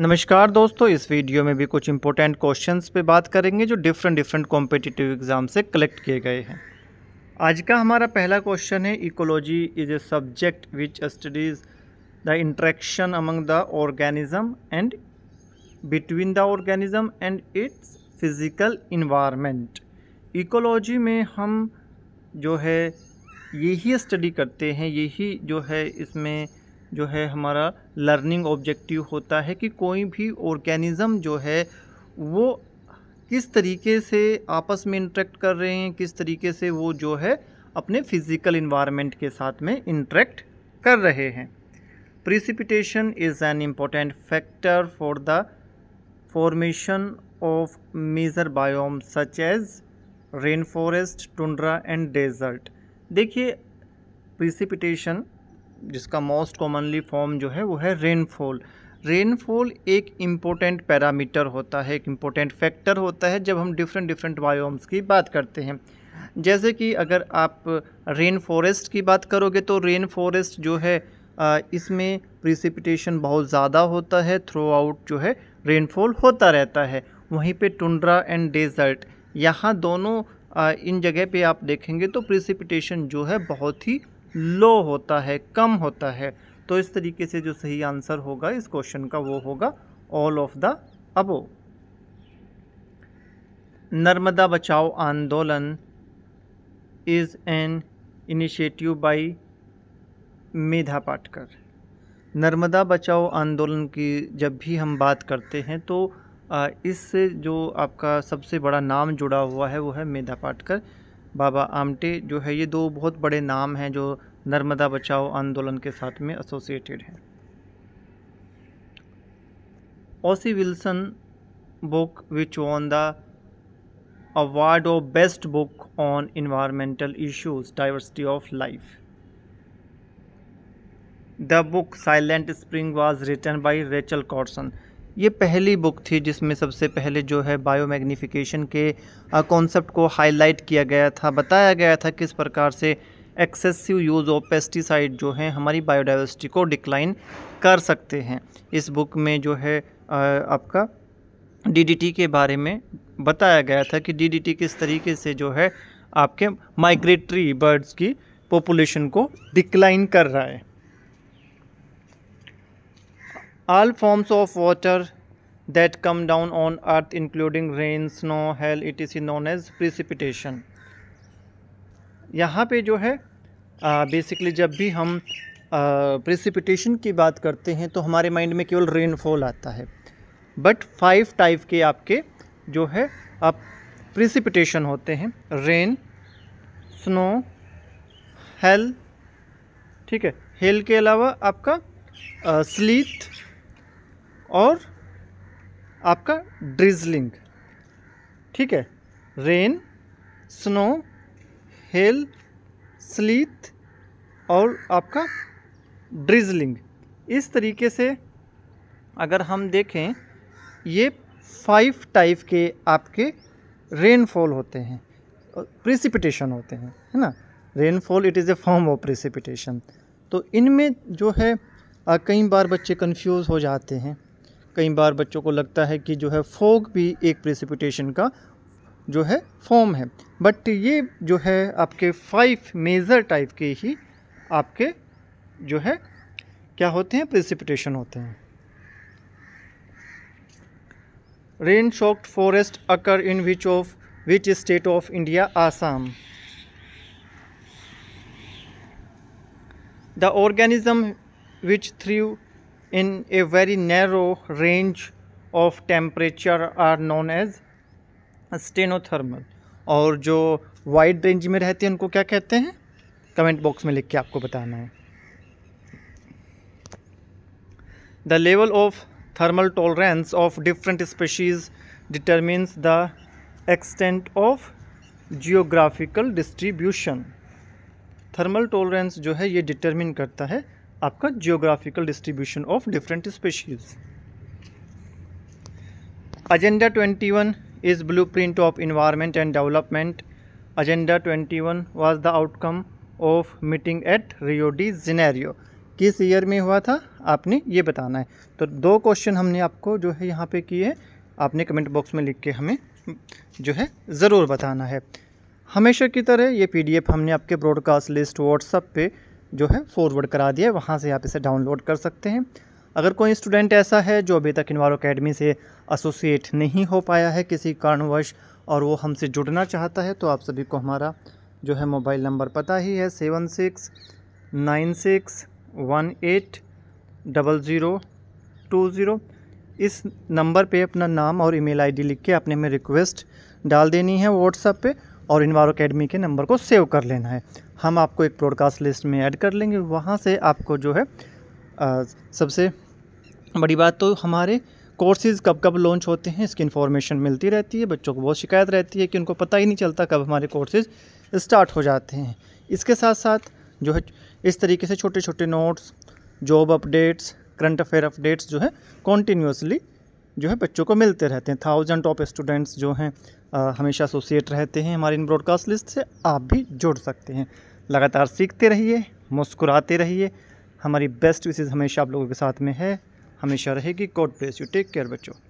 नमस्कार दोस्तों इस वीडियो में भी कुछ इंपॉर्टेंट क्वेश्चंस पे बात करेंगे जो डिफरेंट डिफरेंट कॉम्पिटिटिव एग्ज़ाम से कलेक्ट किए गए हैं आज का हमारा पहला क्वेश्चन है ecology is a subject which studies the interaction among the organism and between the organism and its physical environment ecology में हम जो है यही स्टडी करते हैं यही जो है इसमें जो है हमारा लर्निंग ऑब्जेक्टिव होता है कि कोई भी ऑर्गेनिज़म जो है वो किस तरीके से आपस में इंटरेक्ट कर रहे हैं किस तरीके से वो जो है अपने फिज़िकल इन्वायरमेंट के साथ में इंटरेक्ट कर रहे हैं precipitation is an important factor for the formation of major biome such as rain forest tundra and desert देखिए प्रिसिपिटेशन जिसका मोस्ट कॉमनली फॉर्म जो है वो है रेनफॉल रेनफॉल एक इम्पोर्टेंट पैरामीटर होता है एक इम्पोर्टेंट फैक्टर होता है जब हम डिफरेंट डिफरेंट बायोम्स की बात करते हैं जैसे कि अगर आप रेन फॉरेस्ट की बात करोगे तो रेन फॉरेस्ट जो है इसमें प्रिसिपिटेशन बहुत ज़्यादा होता है थ्रू आउट जो है रेनफॉल होता रहता है वहीं पे टुंड्रा एंड डेजर्ट यहाँ दोनों इन जगह पे आप देखेंगे तो प्रिसिपिटेशन जो है बहुत ही लो होता है कम होता है तो इस तरीके से जो सही आंसर होगा इस क्वेश्चन का वो होगा all of the above Narmada Bachao Andolan is an initiative by Medha Patkar Narmada Bachao Andolan की जब भी हम बात करते हैं तो इससे जो आपका सबसे बड़ा नाम जुड़ा हुआ है वो है मेधा पाटकर बाबा आमटे जो है ये दो बहुत बड़े नाम हैं जो नर्मदा बचाओ आंदोलन के साथ में एसोसिएटेड हैं O C Wilson book which on the award of best book on environmental issues diversity of life the book silent spring was written by Rachel Carson ये पहली बुक थी जिसमें सबसे पहले जो है बायो मैग्नीफिकेशन के कॉन्सेप्ट को हाईलाइट किया गया था बताया गया था किस प्रकार से एक्सेसिव यूज़ ऑफ पेस्टिसाइड जो हैं हमारी बायोडाइवर्सिटी को डिक्लाइन कर सकते हैं इस बुक में जो है आपका डीडीटी के बारे में बताया गया था कि डीडीटी किस तरीके से जो है आपके माइग्रेटरी बर्ड्स की पॉपुलेशन को डिक्लाइन कर रहा है all forms of water that come down on earth including rain snow hail etc known as precipitation यहाँ पे जो है बेसिकली जब भी हम प्रिसिपिटेशन की बात करते हैं तो हमारे माइंड में केवल रेनफॉल आता है बट फाइव टाइप के आपके जो है आप प्रिसिपिटेशन होते हैं रेन स्नो हेल ठीक है हेल के अलावा आपका स्लीथ और आपका ड्रिजलिंग ठीक है रेन स्नो हेल स्लीथ और आपका ड्रिजलिंग इस तरीके से अगर हम देखें ये फाइव टाइप के आपके रेनफॉल होते हैं प्रिसिपिटेशन होते हैं है ना rainfall it is a form of precipitation तो इनमें जो है कई बार बच्चे कंफ्यूज हो जाते हैं कई बार बच्चों को लगता है कि जो है फोग भी एक प्रेसिपिटेशन का जो है फॉर्म है बट ये जो है आपके फाइव मेज़र टाइप के ही आपके जो है क्या होते हैं प्रेसिपिटेशन होते हैं rain shocked forest occur in which of which state of India Assam the organism which through in a very narrow range of temperature are known as stenothermal और जो wide range में रहते हैं उनको क्या कहते हैं comment box में लिख के आपको बताना है the level of thermal tolerance of different species determines the extent of geographical distribution thermal tolerance जो है ये determine करता है आपका geographical distribution of different species agenda 21 blueprint of environment and development agenda 21 one was the outcome of meeting at Rio de Janeiro किस year में हुआ था आपने ये बताना है तो दो क्वेश्चन हमने आपको जो है यहाँ पे किए आपने कमेंट बॉक्स में लिख के हमें जो है ज़रूर बताना है हमेशा की तरह ये पीडीएफ हमने आपके ब्रॉडकास्ट लिस्ट व्हाट्सअप पे जो है फॉरवर्ड करा दिया है वहाँ से आप इसे डाउनलोड कर सकते हैं अगर कोई स्टूडेंट ऐसा है जो अभी तक इनवारो अकेडमी से एसोसिएट नहीं हो पाया है किसी कारणवश और वो हमसे जुड़ना चाहता है तो आप सभी को हमारा जो है मोबाइल नंबर पता ही है seven six nine six one eight double zero two zero इस नंबर पे अपना नाम और ईमेल आईडी लिख के अपने में रिक्वेस्ट डाल देनी है व्हाट्सएप पे और इनवारो अकेडमी के नंबर को सेव कर लेना है हम आपको एक प्रॉडकास्ट लिस्ट में ऐड कर लेंगे वहाँ से आपको जो है आ, सबसे बड़ी बात तो हमारे कोर्सेज़ कब कब लॉन्च होते हैं इसकी इन्फॉर्मेशन मिलती रहती है बच्चों को बहुत शिकायत रहती है कि उनको पता ही नहीं चलता कब हमारे कोर्सेज़ स्टार्ट हो जाते हैं इसके साथ साथ जो है इस तरीके से छोटे छोटे notes job updates current affair updates जो है कॉन्टीन्यूसली जो है बच्चों को मिलते रहते हैं थाउजेंड टॉप स्टूडेंट्स जो हैं हमेशा एसोसिएट रहते हैं हमारी इन ब्रॉडकास्ट लिस्ट से आप भी जुड़ सकते हैं लगातार सीखते रहिए मुस्कुराते रहिए हमारी बेस्ट विशेज़ हमेशा आप लोगों के साथ में है हमेशा रहेगी God bless you take care बच्चों